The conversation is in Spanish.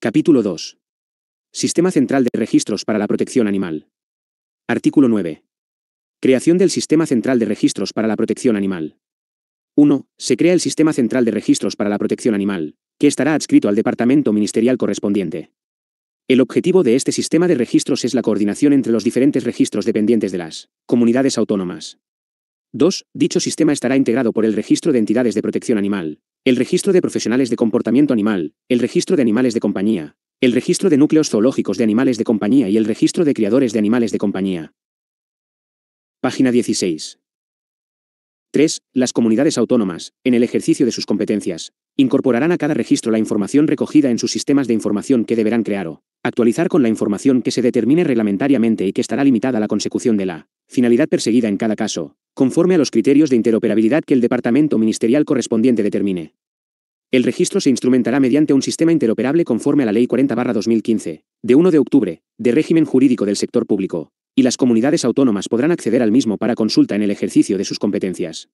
Capítulo 2. Sistema Central de Registros para la Protección Animal. Artículo 9. Creación del Sistema Central de Registros para la Protección Animal. 1. Se crea el Sistema Central de Registros para la Protección Animal, que estará adscrito al Departamento Ministerial correspondiente. El objetivo de este sistema de registros es la coordinación entre los diferentes registros dependientes de las comunidades autónomas. 2. Dicho sistema estará integrado por el registro de entidades de protección animal, el registro de profesionales de comportamiento animal, el registro de animales de compañía, el registro de núcleos zoológicos de animales de compañía y el registro de criadores de animales de compañía. Página 16. 3. Las comunidades autónomas, en el ejercicio de sus competencias, incorporarán a cada registro la información recogida en sus sistemas de información que deberán crear o actualizar con la información que se determine reglamentariamente y que estará limitada a la consecución de la finalidad perseguida en cada caso, conforme a los criterios de interoperabilidad que el departamento ministerial correspondiente determine. El registro se instrumentará mediante un sistema interoperable conforme a la Ley 40-2015, de 1 de octubre, de régimen jurídico del sector público, y las comunidades autónomas podrán acceder al mismo para consulta en el ejercicio de sus competencias.